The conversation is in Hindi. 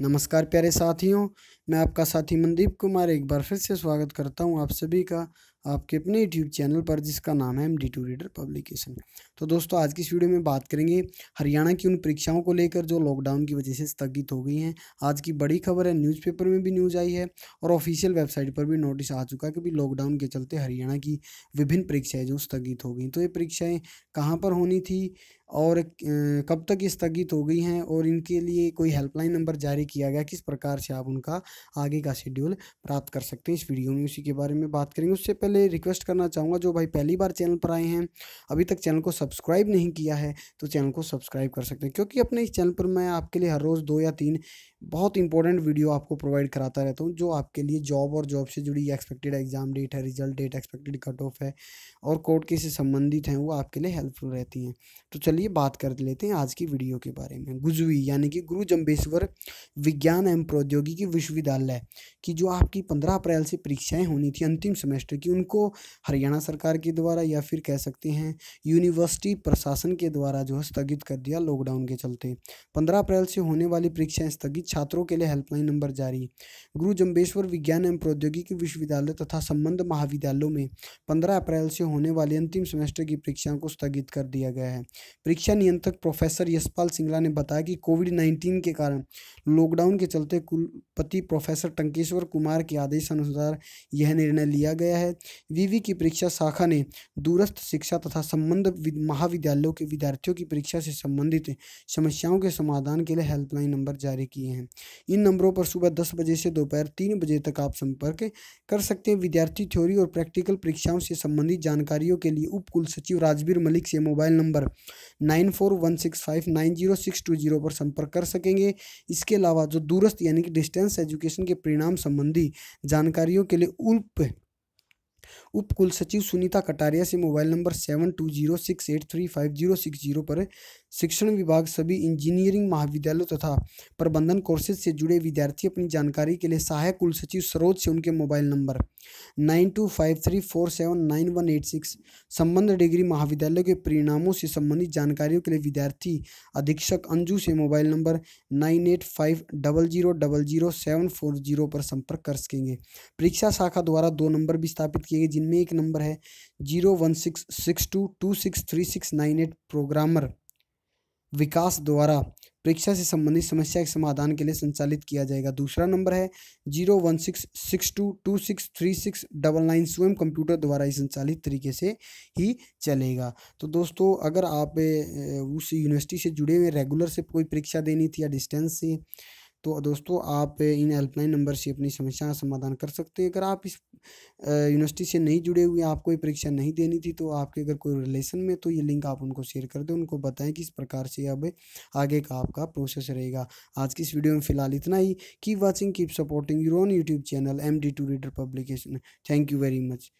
नमस्कार प्यारे साथियों मैं आपका साथी मनदीप कुमार एक बार फिर से स्वागत करता हूं आप सभी का आपके अपने यूट्यूब चैनल पर जिसका नाम है M D two reader publication तो दोस्तों आज की इस वीडियो में बात करेंगे हरियाणा की उन परीक्षाओं को लेकर जो लॉकडाउन की वजह से स्थगित हो गई हैं आज की बड़ी खबर है न्यूज़पेपर में भी न्यूज़ आई है और ऑफिशियल वेबसाइट पर भी नोटिस आ चुका है कि लॉकडाउन के चलते हरियाणा की विभिन्न परीक्षाएँ जो स्थगित हो गई तो ये परीक्षाएँ कहाँ पर होनी थी और कब तक ये स्थगित हो गई हैं और इनके लिए कोई हेल्पलाइन नंबर जारी किया गया किस प्रकार से आप उनका आगे का शेड्यूल प्राप्त कर सकते हैं इस वीडियो में उसी के बारे में बात करेंगे उससे पहले पहले रिक्वेस्ट करना चाहूँगा जो भाई पहली बार चैनल पर आए हैं अभी तक चैनल को सब्सक्राइब नहीं किया है तो चैनल को सब्सक्राइब कर सकते हैं क्योंकि अपने इस चैनल पर मैं आपके लिए हर रोज़ दो या तीन बहुत इंपॉर्टेंट वीडियो आपको प्रोवाइड कराता रहता हूँ जो आपके लिए जॉब और जॉब से जुड़ी एक्सपेक्टेड एग्जाम डेट है result date expected cut off है और कोर्ट के से संबंधित हैं वो आपके लिए हेल्पफुल रहती हैं तो चलिए बात कर लेते हैं आज की वीडियो के बारे में गुजवी यानी कि गुरु जम्बेश्वर विज्ञान एवं प्रौद्योगिकी विश्वविद्यालय की जो आपकी पंद्रह अप्रैल से परीक्षाएँ होनी थी अंतिम सेमेस्टर की उन इनको हरियाणा सरकार के द्वारा या फिर कह सकते हैं यूनिवर्सिटी प्रशासन के द्वारा जो है स्थगित कर दिया लॉकडाउन के चलते पंद्रह अप्रैल से होने वाली परीक्षाएं स्थगित छात्रों के लिए हेल्पलाइन नंबर जारी गुरु जम्बेश्वर विज्ञान एवं प्रौद्योगिकी विश्वविद्यालय तथा संबंध महाविद्यालयों में पंद्रह अप्रैल से होने वाले अंतिम सेमेस्टर की परीक्षाओं को स्थगित कर दिया गया है परीक्षा नियंत्रक प्रोफेसर यशपाल सिंगला ने बताया कि कोविड नाइन्टीन के कारण लॉकडाउन के चलते कुलपति प्रोफेसर टंकेश्वर कुमार के आदेश अनुसार यह निर्णय लिया गया है वीवी की परीक्षा शाखा ने दूरस्थ शिक्षा तथा संबंध महाविद्यालयों के विद्यार्थियों की परीक्षा से संबंधित समस्याओं के समाधान के लिए हेल्पलाइन नंबर जारी किए हैं इन नंबरों पर सुबह दस बजे से दोपहर तीन बजे तक आप संपर्क कर सकते हैं विद्यार्थी थ्योरी और प्रैक्टिकल परीक्षाओं से संबंधित जानकारियों के लिए उपकुल सचिव राजवीर मलिक से mobile number nine four one six five nine zero six two zero पर संपर्क कर सकेंगे इसके अलावा जो दूरस्थ यानी कि डिस्टेंस एजुकेशन के परिणाम संबंधी जानकारियों के लिए उल्प उप कुल सचिव सुनीता कटारिया से mobile number seven two zero six eight three five zero six zero पर शिक्षण विभाग सभी इंजीनियरिंग महाविद्यालयों तथा प्रबंधन कोर्सेज से जुड़े विद्यार्थी अपनी जानकारी के लिए सहायक कुल सचिव सरोज से उनके mobile number nine two five three four seven nine one eight six संबंध डिग्री महाविद्यालय के परिणामों से संबंधित जानकारियों के लिए विद्यार्थी अधीक्षक अंजू से mobile number nine eight five double zero double zero seven four zero पर संपर्क कर सकेंगे परीक्षा शाखा द्वारा दो नंबर भी स्थापित किए चाहिए जिनमें एक नंबर है zero one six six two two six three six nine eight programmer Vikas द्वारा परीक्षा से संबंधित समस्या के समाधान के लिए संचालित किया जाएगा दूसरा नंबर है zero one six six two two six three six double nine स्वयं कंप्यूटर द्वारा ही संचालित तरीके से ही चलेगा तो दोस्तों अगर आप उस यूनिवर्सिटी से जुड़े हुए रेगुलर से कोई परीक्षा देनी थी या डिस्टेंस से तो दोस्तों आप इन हेल्पलाइन नंबर से अपनी समस्या का समाधान कर सकते हैं अगर आप इस यूनिवर्सिटी से नहीं जुड़े हुए आपको ये परीक्षा नहीं देनी थी तो आपके अगर कोई रिलेशन में तो ये लिंक आप उनको शेयर कर दें उनको बताएं किस प्रकार से अब आगे का आपका प्रोसेस रहेगा आज की इस वीडियो में फिलहाल इतना ही keep watching keep supporting your own YouTube channel M D two reader publication thank you very much